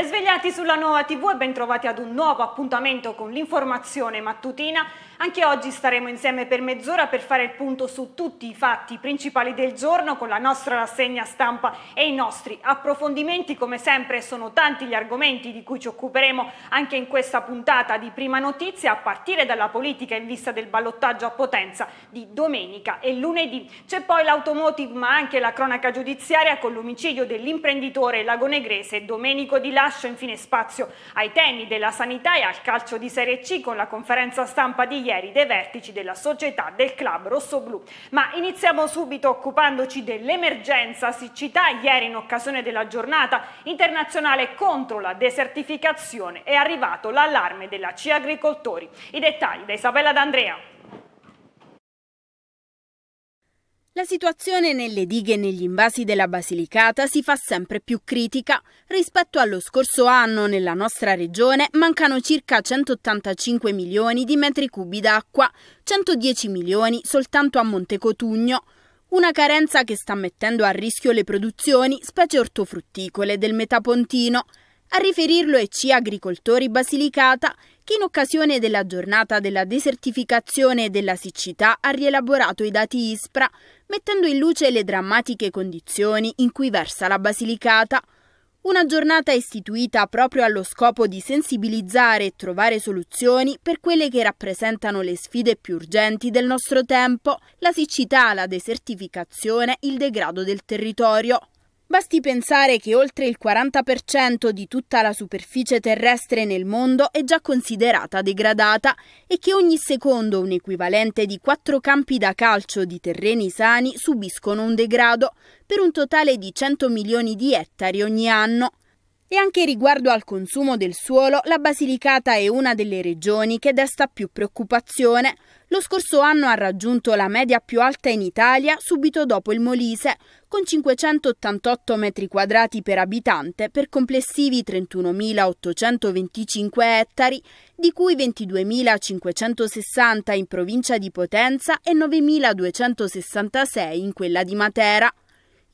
Ben svegliati sulla nuova TV e ben trovati ad un nuovo appuntamento con l'informazione mattutina. Anche oggi staremo insieme per mezz'ora per fare il punto su tutti i fatti principali del giorno con la nostra rassegna stampa e i nostri approfondimenti. Come sempre sono tanti gli argomenti di cui ci occuperemo anche in questa puntata di Prima Notizia, a partire dalla politica in vista del ballottaggio a Potenza di domenica e lunedì. C'è poi l'automotive ma anche la cronaca giudiziaria con l'omicidio dell'imprenditore lagonegrese Domenico Di Lascio. Infine spazio ai temi della sanità e al calcio di Serie C con la conferenza stampa di ieri ieri dei vertici della società del club rossoblù. Ma iniziamo subito occupandoci dell'emergenza siccità ieri in occasione della giornata internazionale contro la desertificazione è arrivato l'allarme della CIA Agricoltori. I dettagli da Isabella D'Andrea. La situazione nelle dighe e negli invasi della Basilicata si fa sempre più critica. Rispetto allo scorso anno nella nostra regione mancano circa 185 milioni di metri cubi d'acqua, 110 milioni soltanto a Montecotugno. Una carenza che sta mettendo a rischio le produzioni, specie ortofrutticole, del metapontino. A riferirlo è C Agricoltori Basilicata, che in occasione della giornata della desertificazione e della siccità ha rielaborato i dati ISPRA mettendo in luce le drammatiche condizioni in cui versa la Basilicata. Una giornata istituita proprio allo scopo di sensibilizzare e trovare soluzioni per quelle che rappresentano le sfide più urgenti del nostro tempo, la siccità, la desertificazione, il degrado del territorio. Basti pensare che oltre il 40% di tutta la superficie terrestre nel mondo è già considerata degradata e che ogni secondo un equivalente di 4 campi da calcio di terreni sani subiscono un degrado per un totale di 100 milioni di ettari ogni anno. E anche riguardo al consumo del suolo, la Basilicata è una delle regioni che desta più preoccupazione. Lo scorso anno ha raggiunto la media più alta in Italia subito dopo il Molise, con 588 metri quadrati per abitante per complessivi 31.825 ettari, di cui 22.560 in provincia di Potenza e 9.266 in quella di Matera.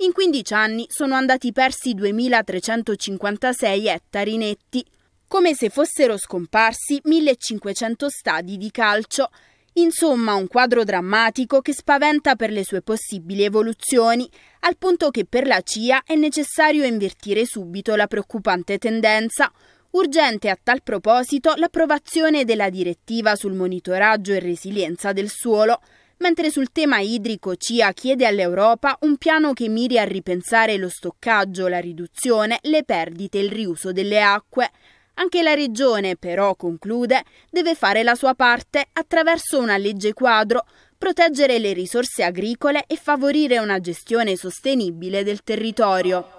In 15 anni sono andati persi 2.356 ettari netti, come se fossero scomparsi 1.500 stadi di calcio, Insomma, un quadro drammatico che spaventa per le sue possibili evoluzioni, al punto che per la CIA è necessario invertire subito la preoccupante tendenza. Urgente a tal proposito l'approvazione della direttiva sul monitoraggio e resilienza del suolo, mentre sul tema idrico CIA chiede all'Europa un piano che miri a ripensare lo stoccaggio, la riduzione, le perdite e il riuso delle acque, anche la Regione, però, conclude, deve fare la sua parte attraverso una legge quadro, proteggere le risorse agricole e favorire una gestione sostenibile del territorio.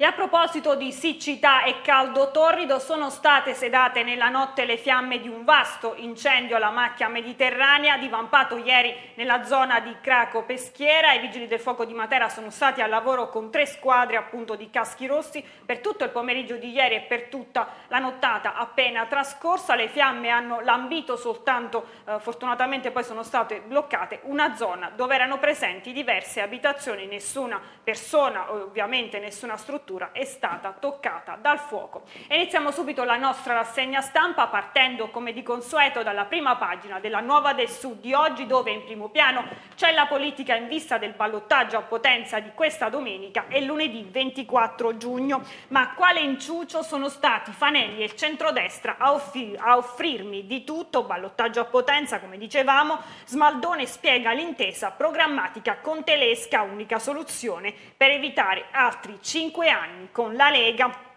E a proposito di siccità e caldo torrido, sono state sedate nella notte le fiamme di un vasto incendio alla macchia mediterranea divampato ieri nella zona di Craco Peschiera. I vigili del fuoco di Matera sono stati al lavoro con tre squadre appunto di caschi rossi per tutto il pomeriggio di ieri e per tutta la nottata appena trascorsa. Le fiamme hanno lambito soltanto, eh, fortunatamente poi sono state bloccate, una zona dove erano presenti diverse abitazioni, nessuna persona, ovviamente nessuna struttura struttura è stata toccata dal fuoco. Iniziamo subito la nostra rassegna stampa partendo come di consueto dalla prima pagina della Nuova del Sud di oggi dove in primo piano c'è la politica in vista del ballottaggio a potenza di questa domenica e lunedì 24 giugno. Ma quale inciucio sono stati Fanelli e il centrodestra a, offri- a offrirmi di tutto, ballottaggio a potenza come dicevamo, Smaldone spiega l'intesa programmatica con Telesca, unica soluzione per evitare altri 5 anni anni con la Lega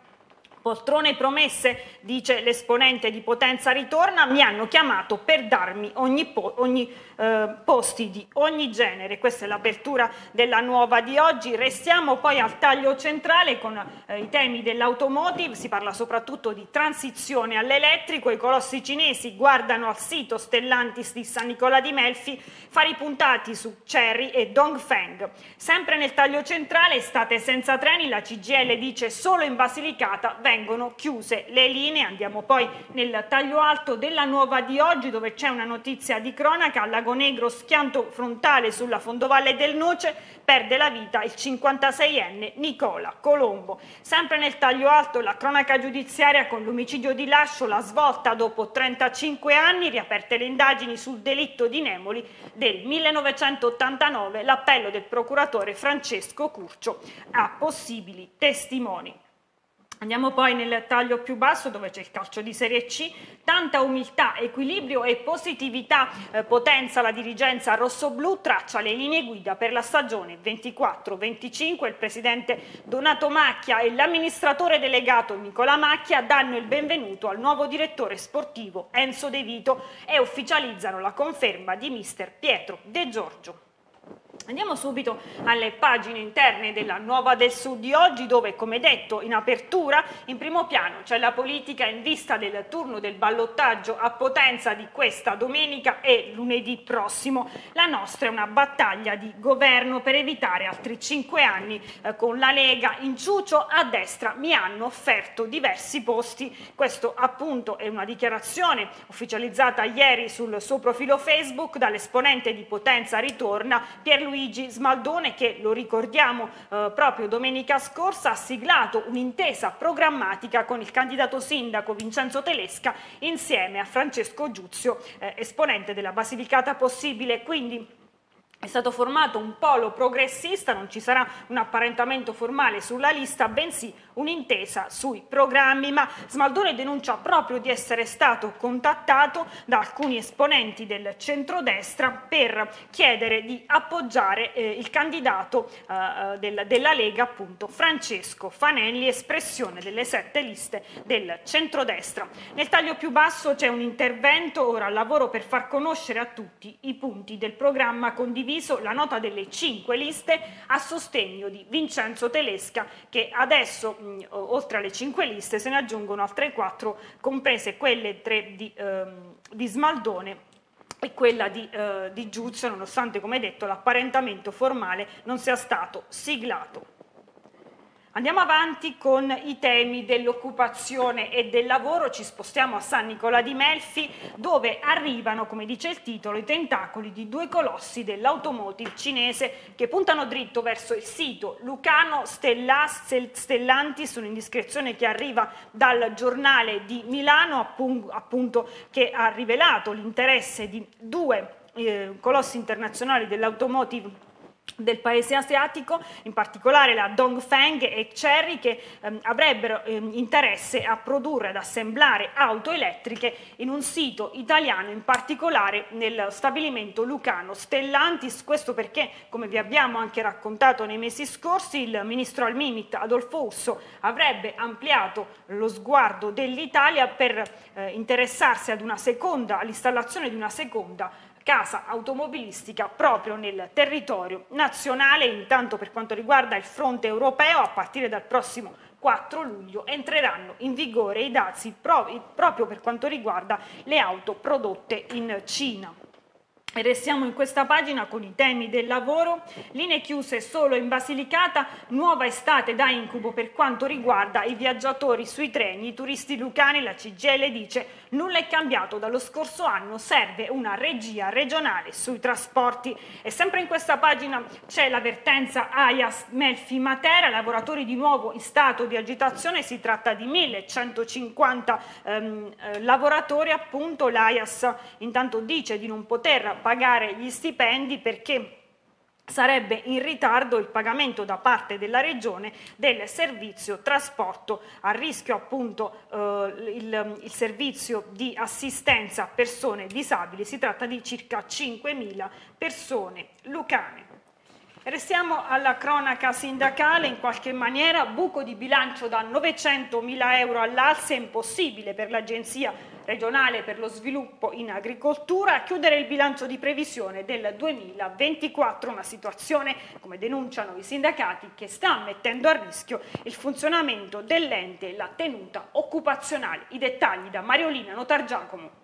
Poltrone promesse, dice l'esponente di Potenza Ritorna, mi hanno chiamato per darmi ogni, po ogni eh, posti di ogni genere. Questa è l'apertura della nuova di oggi. Restiamo poi al taglio centrale con eh, i temi dell'automotive, si parla soprattutto di transizione all'elettrico, i colossi cinesi guardano al sito Stellantis di San Nicola di Melfi, fare i puntati su Cherry e Dongfeng. Sempre nel taglio centrale, state senza treni, la CGL dice solo in Basilicata, vengono chiuse le linee. Andiamo poi nel taglio alto della nuova di oggi dove c'è una notizia di cronaca. Al Lago Negro schianto frontale sulla fondovalle del Noce perde la vita il 56enne Nicola Colombo. Sempre nel taglio alto la cronaca giudiziaria con l'omicidio di Lascio, la svolta dopo 35 anni, riaperte le indagini sul delitto di Nemoli del 1989, l'appello del procuratore Francesco Curcio a possibili testimoni. Andiamo poi nel taglio più basso dove c'è il calcio di Serie C, tanta umiltà, equilibrio e positività, eh, potenza la dirigenza rossoblu traccia le linee guida per la stagione 24-25, il presidente Donato Macchia e l'amministratore delegato Nicola Macchia danno il benvenuto al nuovo direttore sportivo Enzo De Vito e ufficializzano la conferma di mister Pietro De Giorgio. Andiamo subito alle pagine interne della Nuova del Sud di oggi dove, come detto in apertura, in primo piano c'è la politica in vista del turno del ballottaggio a potenza di questa domenica e lunedì prossimo. La nostra è una battaglia di governo per evitare altri cinque anni eh, con la Lega in ciucio a destra mi hanno offerto diversi posti. Questo appunto è una dichiarazione ufficializzata ieri sul suo profilo Facebook dall'esponente di Potenza Ritorna Pierluigi Pierluigi Smaldone che, lo ricordiamo, eh, proprio domenica scorsa ha siglato un'intesa programmatica con il candidato sindaco Vincenzo Telesca insieme a Francesco Giuzio, eh, esponente della Basilicata Possibile. Quindi è stato formato un polo progressista, non ci sarà un apparentamento formale sulla lista, bensì un'intesa sui programmi, ma Smaldone denuncia proprio di essere stato contattato da alcuni esponenti del centrodestra per chiedere di appoggiare eh, il candidato eh, eh del, della Lega, appunto Francesco Fanelli, espressione delle sette liste del centrodestra. Nel taglio più basso c'è un intervento, ora al lavoro per far conoscere a tutti i punti del programma condiviso condiviso la nota delle cinque liste a sostegno di Vincenzo Telesca che adesso mh, oltre alle cinque liste se ne aggiungono altre quattro comprese quelle tre di, ehm, di Smaldone e quella di, eh, di Giuzio nonostante come detto l'apparentamento formale non sia stato siglato. Andiamo avanti con i temi dell'occupazione e del lavoro, ci spostiamo a San Nicola di Melfi dove arrivano, come dice il titolo, i tentacoli di due colossi dell'automotive cinese che puntano dritto verso il sito. Lucano Stella, Stellantis, un'indiscrezione che arriva dal giornale di Milano appunto che ha rivelato l'interesse di due eh, colossi internazionali dell'automotive cinese del paese asiatico, in particolare la Dongfeng e Cherry che ehm, avrebbero ehm, interesse a produrre ed assemblare auto elettriche in un sito italiano, in particolare nel stabilimento lucano Stellantis, questo perché come vi abbiamo anche raccontato nei mesi scorsi il ministro al Mimit Adolfo Urso avrebbe ampliato lo sguardo dell'Italia per eh, interessarsi ad una seconda, all'installazione di una seconda casa automobilistica proprio nel territorio nazionale. Intanto per quanto riguarda il fronte europeo, a partire dal prossimo 4 luglio entreranno in vigore i dazi proprio per quanto riguarda le auto prodotte in Cina. Restiamo in questa pagina con i temi del lavoro, linee chiuse solo in Basilicata, nuova estate da incubo per quanto riguarda i viaggiatori sui treni, i turisti lucani, la CGL dice nulla è cambiato dallo scorso anno, serve una regia regionale sui trasporti. E sempre in questa pagina c'è l'avvertenza AIAS Melfi Matera, lavoratori di nuovo in stato di agitazione, si tratta di 1150 ehm, eh, lavoratori, appunto l'AIAS intanto dice di non poter pagare gli stipendi perché sarebbe in ritardo il pagamento da parte della Regione del servizio trasporto a rischio appunto eh, il, il, servizio di assistenza a persone disabili, si tratta di circa 5.000 persone lucane. Restiamo alla cronaca sindacale, in qualche maniera buco di bilancio da 900.000 euro all'alza è impossibile per l'agenzia regionale per lo sviluppo in agricoltura a chiudere il bilancio di previsione del 2024, una situazione, come denunciano i sindacati, che sta mettendo a rischio il funzionamento dell'ente e la tenuta occupazionale. I dettagli da Mariolina Notargiacomo.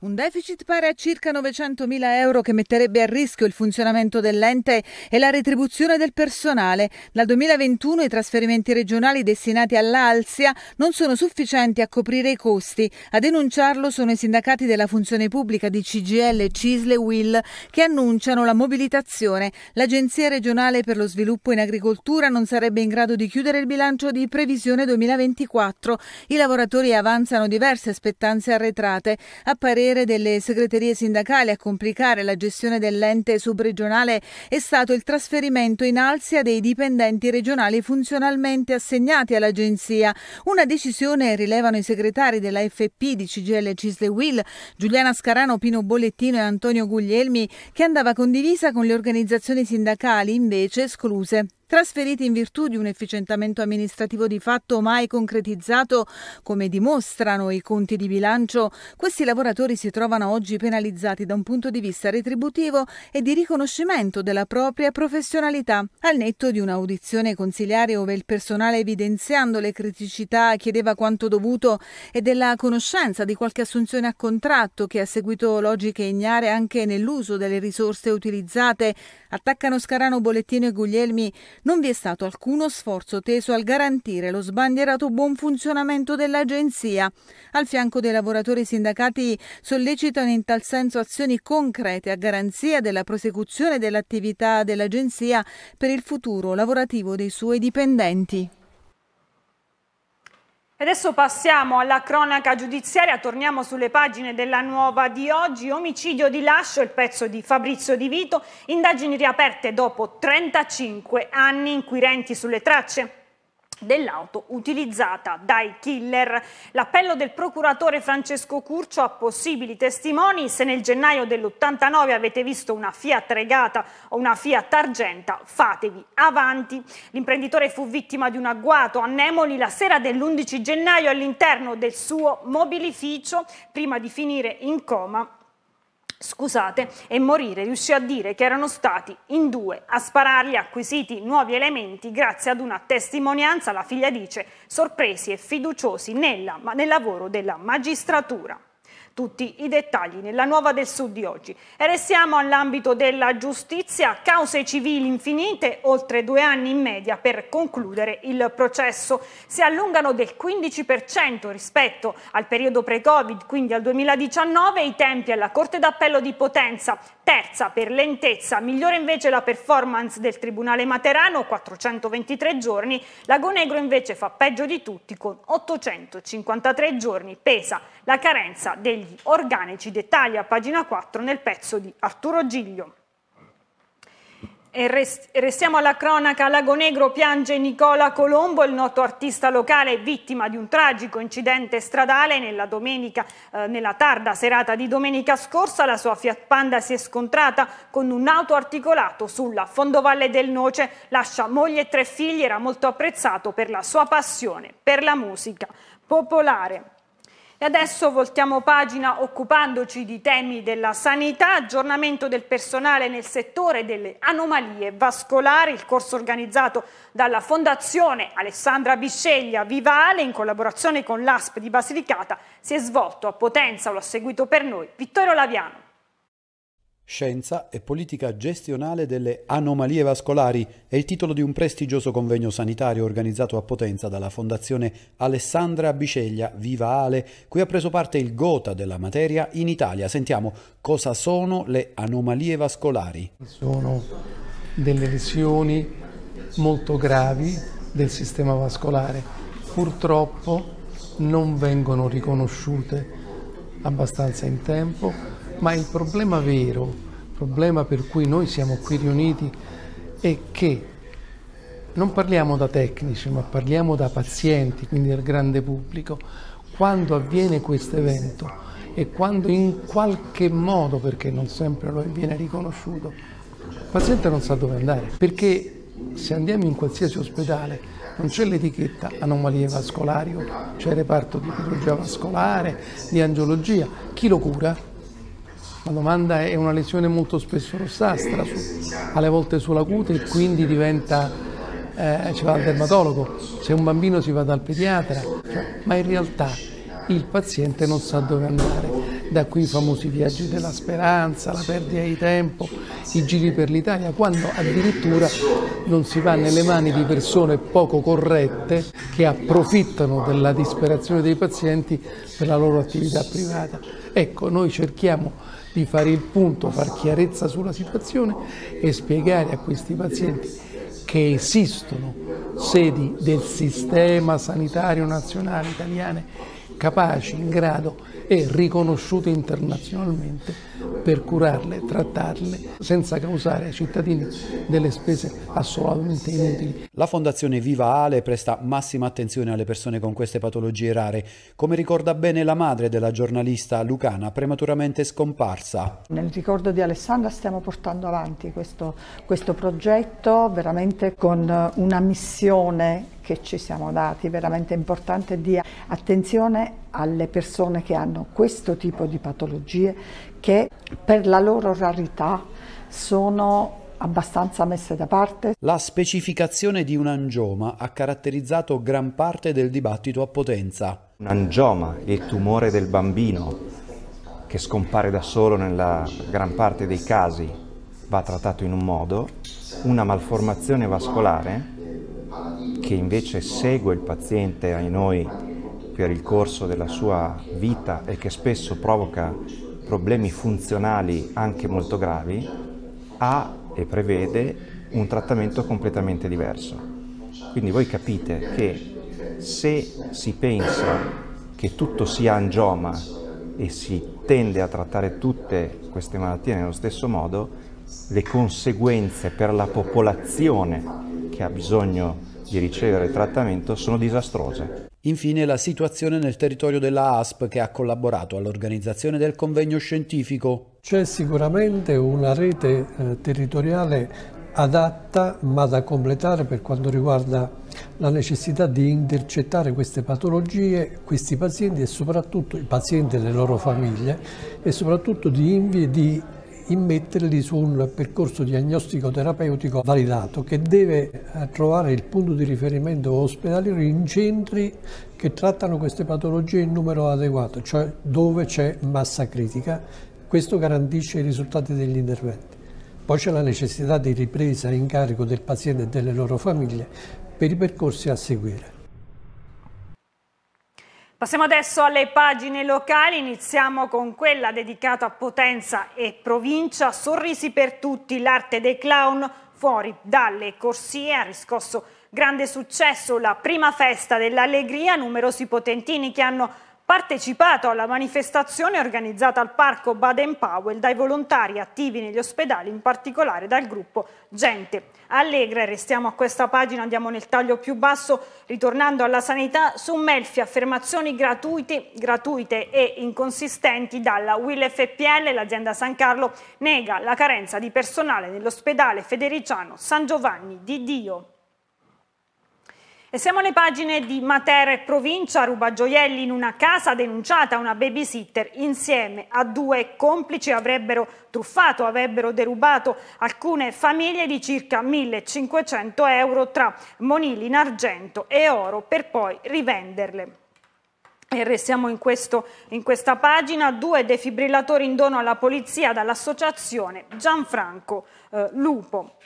Un deficit pari a circa 900.000 euro che metterebbe a rischio il funzionamento dell'ente e la retribuzione del personale. Dal 2021 i trasferimenti regionali destinati all'Alsia non sono sufficienti a coprire i costi. A denunciarlo sono i sindacati della funzione pubblica di CGL, Cisle e Will che annunciano la mobilitazione. L'Agenzia regionale per lo sviluppo in agricoltura non sarebbe in grado di chiudere il bilancio di previsione 2024. I lavoratori avanzano diverse aspettanze arretrate. A parere parere delle segreterie sindacali a complicare la gestione dell'ente subregionale è stato il trasferimento in alzia dei dipendenti regionali funzionalmente assegnati all'agenzia. Una decisione rilevano i segretari della FP di CGL Cisle Will, Giuliana Scarano, Pino Bollettino e Antonio Guglielmi, che andava condivisa con le organizzazioni sindacali invece escluse trasferiti in virtù di un efficientamento amministrativo di fatto mai concretizzato, come dimostrano i conti di bilancio, questi lavoratori si trovano oggi penalizzati da un punto di vista retributivo e di riconoscimento della propria professionalità. Al netto di un'audizione consiliare ove il personale evidenziando le criticità chiedeva quanto dovuto e della conoscenza di qualche assunzione a contratto che ha seguito logiche ignare anche nell'uso delle risorse utilizzate, attaccano Scarano Bollettino e Guglielmi non vi è stato alcuno sforzo teso al garantire lo sbandierato buon funzionamento dell'agenzia. Al fianco dei lavoratori sindacati sollecitano in tal senso azioni concrete a garanzia della prosecuzione dell'attività dell'agenzia per il futuro lavorativo dei suoi dipendenti. Adesso passiamo alla cronaca giudiziaria, torniamo sulle pagine della nuova di oggi. Omicidio di Lascio, il pezzo di Fabrizio Di Vito, indagini riaperte dopo 35 anni inquirenti sulle tracce dell'auto utilizzata dai killer. L'appello del procuratore Francesco Curcio a possibili testimoni se nel gennaio dell'89 avete visto una Fiat Regata o una Fiat Argenta, fatevi avanti. L'imprenditore fu vittima di un agguato a Nemoli la sera dell'11 gennaio all'interno del suo mobilificio prima di finire in coma scusate, e morire, riuscì a dire che erano stati in due a sparargli acquisiti nuovi elementi grazie ad una testimonianza, la figlia dice, sorpresi e fiduciosi nella, nel lavoro della magistratura tutti i dettagli nella nuova del Sud di oggi. E restiamo all'ambito della giustizia, cause civili infinite, oltre due anni in media per concludere il processo. Si allungano del 15% rispetto al periodo pre-Covid, quindi al 2019, i tempi alla Corte d'Appello di Potenza, terza per lentezza, migliore invece la performance del Tribunale Materano, 423 giorni, Lagonegro invece fa peggio di tutti con 853 giorni, pesa la carenza degli organici, dettaglia a pagina 4 nel pezzo di Arturo Giglio. E restiamo alla cronaca, Lago Negro piange Nicola Colombo, il noto artista locale vittima di un tragico incidente stradale nella, domenica, eh, nella tarda serata di domenica scorsa. La sua Fiat Panda si è scontrata con un auto articolato sulla fondovalle del Noce, lascia moglie e tre figli, era molto apprezzato per la sua passione per la musica popolare. E adesso voltiamo pagina occupandoci di temi della sanità, aggiornamento del personale nel settore delle anomalie vascolari, il corso organizzato dalla Fondazione Alessandra Bisceglia Vivale in collaborazione con l'ASP di Basilicata si è svolto a Potenza, lo ha seguito per noi Vittorio Laviano. Scienza e politica gestionale delle anomalie vascolari è il titolo di un prestigioso convegno sanitario organizzato a Potenza dalla Fondazione Alessandra Biceglia Viva Ale, cui ha preso parte il gota della materia in Italia. Sentiamo cosa sono le anomalie vascolari. Sono delle lesioni molto gravi del sistema vascolare. Purtroppo non vengono riconosciute abbastanza in tempo ma il problema vero, il problema per cui noi siamo qui riuniti è che non parliamo da tecnici, ma parliamo da pazienti, quindi dal grande pubblico. Quando avviene questo evento e quando in qualche modo, perché non sempre lo viene riconosciuto, il paziente non sa dove andare, perché se andiamo in qualsiasi ospedale non c'è l'etichetta anomalie vascolari, c'è il reparto di chirurgia vascolare, di angiologia, chi lo cura? La domanda è una lesione molto spesso rossastra, su, alle volte sulla cute e quindi diventa, eh, ci va dal dermatologo, se un bambino si va dal pediatra, cioè, ma in realtà il paziente non sa dove andare. Da qui i famosi viaggi della speranza, la perdita di tempo, i giri per l'Italia, quando addirittura non si va nelle mani di persone poco corrette che approfittano della disperazione dei pazienti per la loro attività privata. Ecco, noi cerchiamo di fare il punto, far chiarezza sulla situazione e spiegare a questi pazienti che esistono sedi del sistema sanitario nazionale italiane capaci, in grado e riconosciute internazionalmente per curarle, trattarle senza causare ai cittadini delle spese assolutamente inutili. La Fondazione Viva Ale presta massima attenzione alle persone con queste patologie rare, come ricorda bene la madre della giornalista lucana prematuramente scomparsa. Nel ricordo di Alessandra stiamo portando avanti questo, questo progetto veramente con una missione che ci siamo dati, veramente importante, di attenzione alle persone che hanno questo tipo di patologie che per la loro rarità sono abbastanza messe da parte. La specificazione di un angioma ha caratterizzato gran parte del dibattito a Potenza. Un angioma, il tumore del bambino, che scompare da solo nella gran parte dei casi, va trattato in un modo, una malformazione vascolare che invece segue il paziente ai noi per il corso della sua vita e che spesso provoca problemi funzionali anche molto gravi, ha e prevede un trattamento completamente diverso. Quindi voi capite che se si pensa che tutto sia angioma e si tende a trattare tutte queste malattie nello stesso modo, le conseguenze per la popolazione che ha bisogno di ricevere trattamento sono disastrose. Infine la situazione nel territorio della ASP che ha collaborato all'organizzazione del convegno scientifico. C'è sicuramente una rete eh, territoriale adatta ma da completare per quanto riguarda la necessità di intercettare queste patologie, questi pazienti e soprattutto i pazienti e le loro famiglie e soprattutto di, di immetterli su un percorso diagnostico-terapeutico validato che deve eh, trovare il punto di riferimento ospedaliero in centri che trattano queste patologie in numero adeguato, cioè dove c'è massa critica. Questo garantisce i risultati degli interventi. Poi c'è la necessità di ripresa in carico del paziente e delle loro famiglie per i percorsi a seguire. Passiamo adesso alle pagine locali, iniziamo con quella dedicata a Potenza e provincia, sorrisi per tutti, l'arte dei clown fuori dalle corsie, ha riscosso grande successo la prima festa dell'allegria, numerosi potentini che hanno partecipato alla manifestazione organizzata al parco Baden-Powell dai volontari attivi negli ospedali, in particolare dal gruppo Gente Allegra. Restiamo a questa pagina, andiamo nel taglio più basso, ritornando alla sanità. Su Melfi, affermazioni gratuite, gratuite e inconsistenti dalla Will FPL, l'azienda San Carlo nega la carenza di personale nell'ospedale Federiciano San Giovanni di Dio. E siamo alle pagine di Matera e Provincia, ruba gioielli in una casa denunciata una babysitter insieme a due complici avrebbero truffato, avrebbero derubato alcune famiglie di circa 1500 euro tra monili in argento e oro per poi rivenderle. E restiamo in, questo, in questa pagina, due defibrillatori in dono alla polizia dall'associazione Gianfranco eh, Lupo.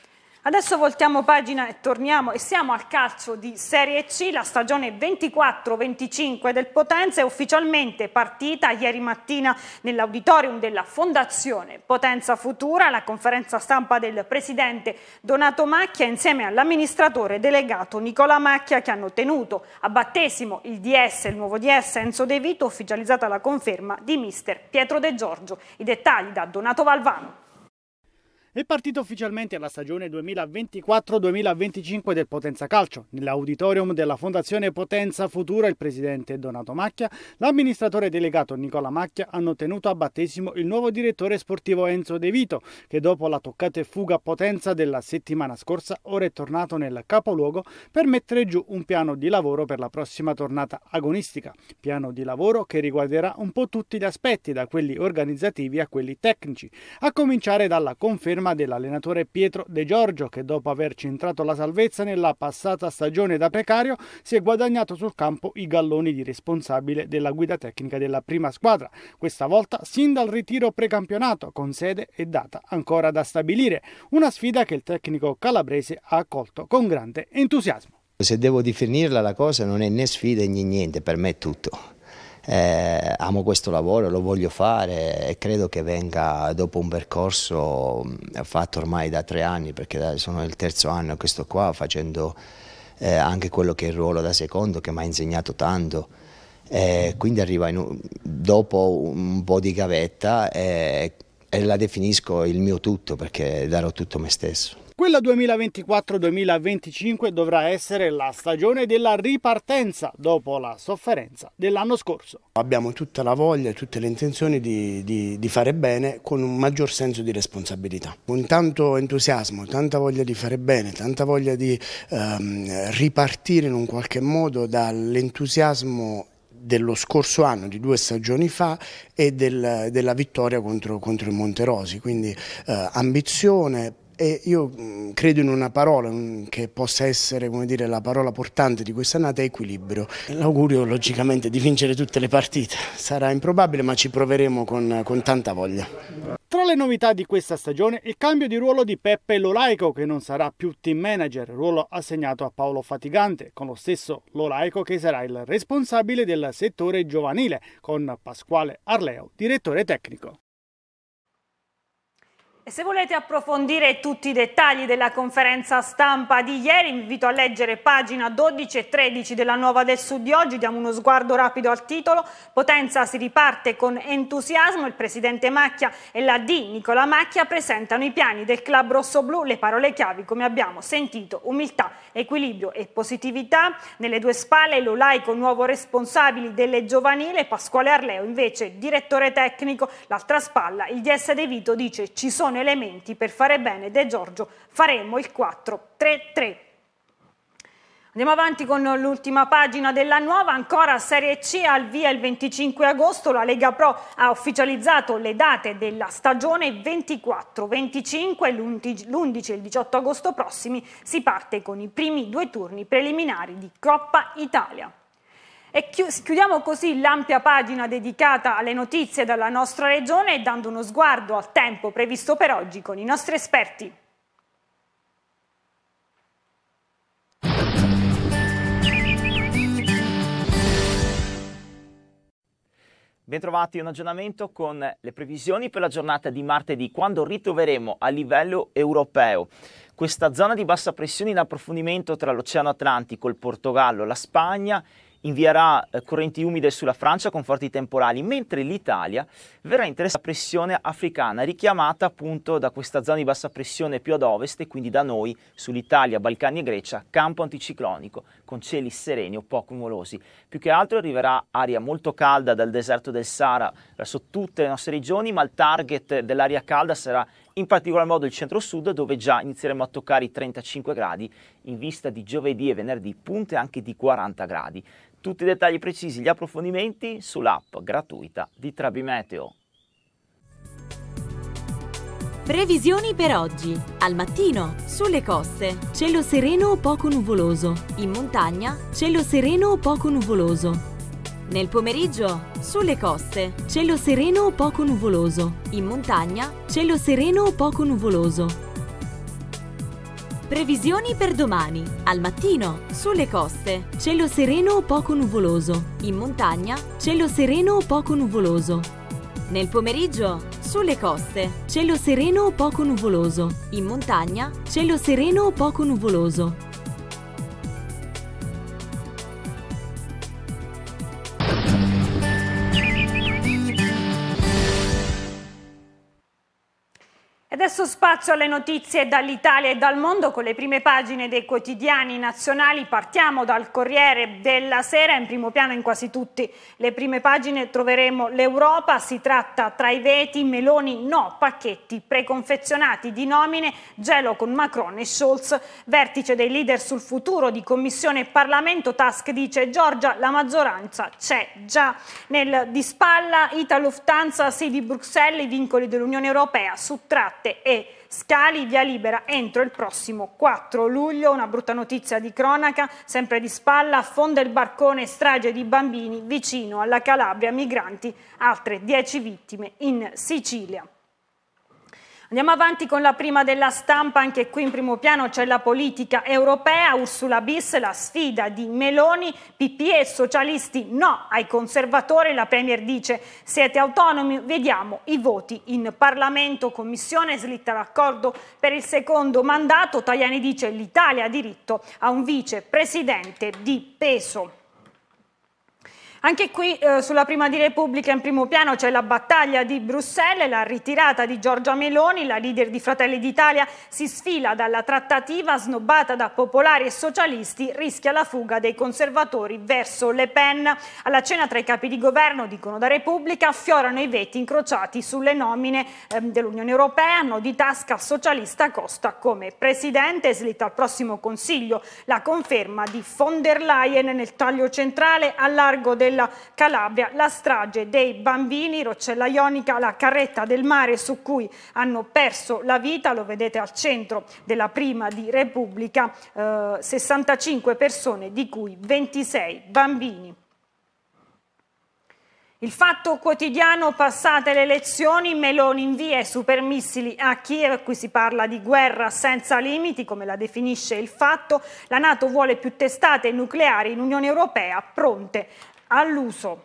Adesso voltiamo pagina e torniamo e siamo al calcio di Serie C, la stagione 24-25 del Potenza è ufficialmente partita ieri mattina nell'auditorium della Fondazione Potenza Futura, la conferenza stampa del presidente Donato Macchia insieme all'amministratore delegato Nicola Macchia che hanno tenuto a battesimo il DS, il nuovo DS Enzo De Vito, ufficializzata la conferma di mister Pietro De Giorgio. I dettagli da Donato Valvano. È partito ufficialmente la stagione 2024-2025 del Potenza Calcio. Nell'auditorium della Fondazione Potenza Futura il presidente Donato Macchia, l'amministratore delegato Nicola Macchia hanno tenuto a battesimo il nuovo direttore sportivo Enzo De Vito, che dopo la toccata e fuga a Potenza della settimana scorsa ora è tornato nel capoluogo per mettere giù un piano di lavoro per la prossima tornata agonistica. Piano di lavoro che riguarderà un po' tutti gli aspetti, da quelli organizzativi a quelli tecnici, a cominciare dalla conferma firma dell'allenatore Pietro De Giorgio che dopo aver centrato la salvezza nella passata stagione da precario si è guadagnato sul campo i galloni di responsabile della guida tecnica della prima squadra, questa volta sin dal ritiro precampionato con sede e data ancora da stabilire, una sfida che il tecnico calabrese ha accolto con grande entusiasmo. Se devo definirla la cosa non è né sfida né niente, per me è tutto eh, amo questo lavoro, lo voglio fare e credo che venga dopo un percorso fatto ormai da tre anni, perché sono il terzo anno questo qua, facendo eh, anche quello che è il ruolo da secondo, che mi ha insegnato tanto. Eh, quindi arriva in, dopo un po' di gavetta. Eh, e la definisco il mio tutto perché darò tutto me stesso. Quella 2024-2025 dovrà essere la stagione della ripartenza dopo la sofferenza dell'anno scorso. Abbiamo tutta la voglia e tutte le intenzioni di, di, di, fare bene con un maggior senso di responsabilità. Con tanto entusiasmo, tanta voglia di fare bene, tanta voglia di ehm, ripartire in un qualche modo dall'entusiasmo dello scorso anno, di due stagioni fa e del, della vittoria contro, contro, il Monterosi, quindi eh, ambizione, e io mm, credo in una parola mm, che possa essere come dire, la parola portante di questa quest'annata, equilibrio. L'augurio logicamente di vincere tutte le partite sarà improbabile ma ci proveremo con, con tanta voglia. Tra le novità di questa stagione il cambio di ruolo di Peppe Lolaico che non sarà più team manager, ruolo assegnato a Paolo Fatigante, con lo stesso Lolaico che sarà il responsabile del settore giovanile, con Pasquale Arleo, direttore tecnico. E se volete approfondire tutti i dettagli della conferenza stampa di ieri, vi invito a leggere pagina 12 e 13 della Nuova del Sud di oggi. Diamo uno sguardo rapido al titolo. Potenza si riparte con entusiasmo. Il presidente Macchia e la D Nicola Macchia presentano i piani del club rossoblù. Le parole chiavi, come abbiamo sentito, umiltà, equilibrio e positività. Nelle due spalle lo laico nuovo responsabile delle giovanili, Pasquale Arleo, invece direttore tecnico. L'altra spalla, il DS De Vito, dice ci sono sono elementi per fare bene De Giorgio, faremo il 4-3-3. Andiamo avanti con l'ultima pagina della nuova, ancora Serie C al via il 25 agosto, la Lega Pro ha ufficializzato le date della stagione 24, 25, l'11 e il 18 agosto prossimi si parte con i primi due turni preliminari di Coppa Italia. E chiudiamo così l'ampia pagina dedicata alle notizie dalla nostra regione dando uno sguardo al tempo previsto per oggi con i nostri esperti. Bentrovati un aggiornamento con le previsioni per la giornata di martedì quando ritroveremo a livello europeo questa zona di bassa pressione in approfondimento tra l'Oceano Atlantico, il Portogallo, la Spagna invierà eh, correnti umide sulla Francia con forti temporali, mentre l'Italia verrà interessata da pressione africana, richiamata appunto da questa zona di bassa pressione più ad ovest e quindi da noi sull'Italia, Balcani e Grecia, campo anticiclonico con cieli sereni o poco nuvolosi. Più che altro arriverà aria molto calda dal deserto del Sahara verso tutte le nostre regioni, ma il target dell'aria calda sarà in particolar modo il centro-sud, dove già inizieremo a toccare i 35 gradi in vista di giovedì e venerdì, punte anche di 40 gradi. Tutti i dettagli precisi, gli approfondimenti sull'app gratuita di Trabimeteo. Previsioni per oggi. Al mattino, sulle coste, cielo sereno o poco nuvoloso. In montagna, cielo sereno o poco nuvoloso. Nel pomeriggio, sulle coste, cielo sereno o poco nuvoloso. In montagna, cielo sereno o poco nuvoloso. Previsioni per domani. Al mattino, sulle coste, cielo sereno o poco nuvoloso. In montagna, cielo sereno o poco nuvoloso. Nel pomeriggio, sulle coste, cielo sereno o poco nuvoloso. In montagna, cielo sereno o poco nuvoloso. adesso spazio alle notizie dall'Italia e dal mondo con le prime pagine dei quotidiani nazionali. Partiamo dal Corriere della Sera, in primo piano in quasi tutte le prime pagine troveremo l'Europa, si tratta tra i veti, Meloni no, pacchetti preconfezionati di nomine, gelo con Macron e Scholz, vertice dei leader sul futuro di Commissione e Parlamento, Task dice Giorgia la maggioranza c'è già. Nel di spalla Ita Lufthansa, sedi Bruxelles, i vincoli dell'Unione Europea su tratte e Scali via libera entro il prossimo 4 luglio. Una brutta notizia di cronaca, sempre di spalla, affonda il barcone strage di bambini vicino alla Calabria, migranti, altre 10 vittime in Sicilia. Andiamo avanti con la prima della stampa, anche qui in primo piano c'è la politica europea, Ursula Bis, la sfida di Meloni, PPE, e socialisti no ai conservatori, la Premier dice siete autonomi, vediamo i voti in Parlamento, Commissione slitta l'accordo per il secondo mandato, Tajani dice l'Italia ha diritto a un vicepresidente di peso. Anche qui eh, sulla prima di Repubblica in primo piano c'è la battaglia di Bruxelles, la ritirata di Giorgia Meloni, la leader di Fratelli d'Italia si sfila dalla trattativa snobbata da popolari e socialisti, rischia la fuga dei conservatori verso Le Pen. Alla cena tra i capi di governo, dicono da Repubblica, affiorano i veti incrociati sulle nomine eh, dell'Unione Europea, hanno di tasca socialista Costa come presidente, slitta al prossimo Consiglio la conferma di von der Leyen nel taglio centrale a largo del della Calabria, la strage dei bambini, Roccella Ionica, la carretta del mare su cui hanno perso la vita, lo vedete al centro della prima di Repubblica, eh, 65 persone di cui 26 bambini. Il fatto quotidiano, passate le elezioni, Meloni invia i supermissili a Kiev, qui si parla di guerra senza limiti, come la definisce il fatto, la Nato vuole più testate nucleari in Unione Europea pronte all'uso.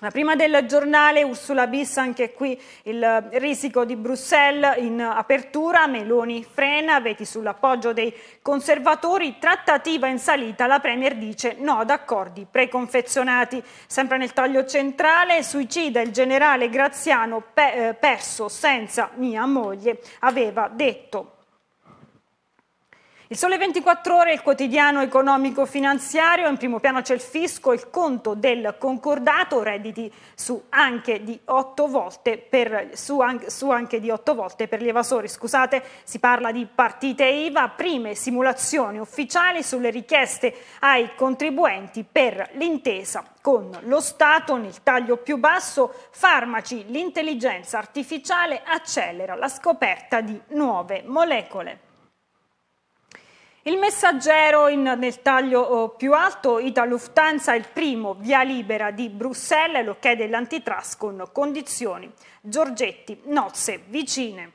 La prima del giornale, Ursula Biss, anche qui il risico di Bruxelles in apertura, Meloni frena, veti sull'appoggio dei conservatori, trattativa in salita, la Premier dice no ad accordi preconfezionati. Sempre nel taglio centrale, suicida il generale Graziano, pe eh, perso senza mia moglie, aveva detto. Il Sole 24 Ore, il quotidiano economico-finanziario, in primo piano c'è il fisco, il conto del concordato, redditi su anche di 8 volte per, su, anche, su anche di 8 volte per gli evasori. Scusate, si parla di partite IVA, prime simulazioni ufficiali sulle richieste ai contribuenti per l'intesa con lo Stato nel taglio più basso, farmaci, l'intelligenza artificiale accelera la scoperta di nuove molecole. Il messaggero in, nel taglio oh, più alto, Ita Lufthansa, il primo, via libera di Bruxelles, lo chiede l'antitrust con condizioni. Giorgetti, nozze, vicine.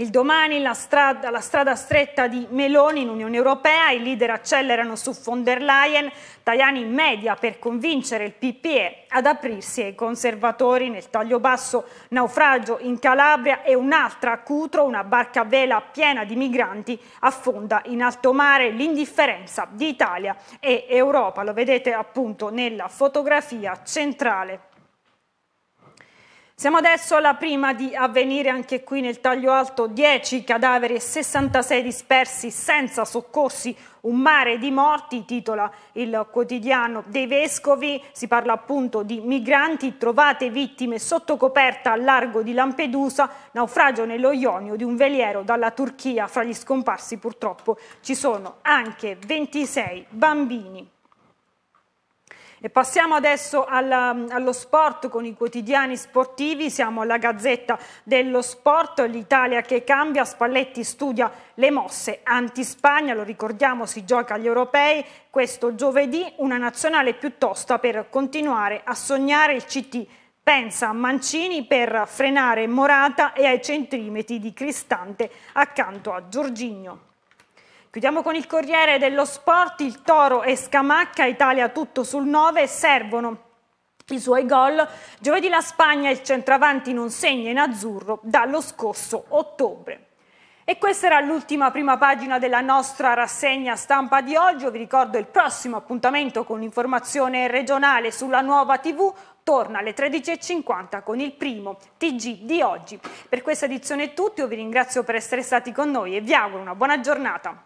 Il domani la strada, la strada stretta di Meloni in Unione Europea, i leader accelerano su von der Leyen, Tajani media per convincere il PPE ad aprirsi ai conservatori nel taglio basso naufragio in Calabria e un'altra a Cutro, una barca a vela piena di migranti affonda in alto mare l'indifferenza di Italia e Europa, lo vedete appunto nella fotografia centrale siamo adesso alla prima di avvenire anche qui nel taglio alto 10 cadaveri e 66 dispersi senza soccorsi, un mare di morti, titola il quotidiano dei Vescovi, si parla appunto di migranti trovate vittime sotto coperta al largo di Lampedusa, naufragio nello Ionio di un veliero dalla Turchia, fra gli scomparsi purtroppo ci sono anche 26 bambini. E passiamo adesso alla, allo sport con i quotidiani sportivi, siamo alla Gazzetta dello Sport, l'Italia che cambia, Spalletti studia le mosse anti-Spagna, lo ricordiamo si gioca agli europei, questo giovedì una nazionale piuttosto per continuare a sognare il CT pensa a Mancini per frenare Morata e ai centimetri di Cristante accanto a Giorgigno. Chiudiamo con il Corriere dello Sport, il Toro e Scamacca, Italia tutto sul 9, servono i suoi gol. Giovedì la Spagna e il centravanti non segna in azzurro dallo scorso ottobre. E questa era l'ultima prima pagina della nostra rassegna stampa di oggi. vi ricordo il prossimo appuntamento con informazione regionale sulla nuova TV torna alle 13.50 con il primo TG di oggi. Per questa edizione è tutto, io vi ringrazio per essere stati con noi e vi auguro una buona giornata.